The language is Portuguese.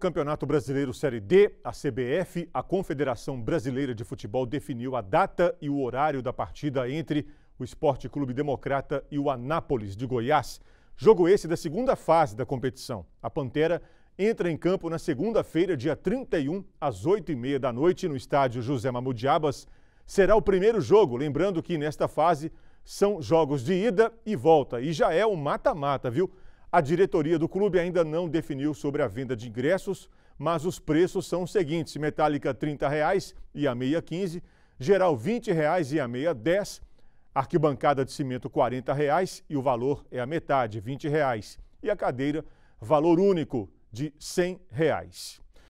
Campeonato Brasileiro Série D, a CBF, a Confederação Brasileira de Futebol definiu a data e o horário da partida entre o Esporte Clube Democrata e o Anápolis de Goiás. Jogo esse da segunda fase da competição. A Pantera entra em campo na segunda-feira, dia 31, às 8h30 da noite, no estádio José Mamudiabas. Será o primeiro jogo, lembrando que nesta fase são jogos de ida e volta. E já é o um mata-mata, viu? A diretoria do clube ainda não definiu sobre a venda de ingressos, mas os preços são os seguintes: metálica R$ 30,00 e a meia R$ 15, geral R$ 20,00 e a meia R$ 10, arquibancada de cimento R$ 40,00 e o valor é a metade, R$ 20,00, e a cadeira valor único de R$ 100,00.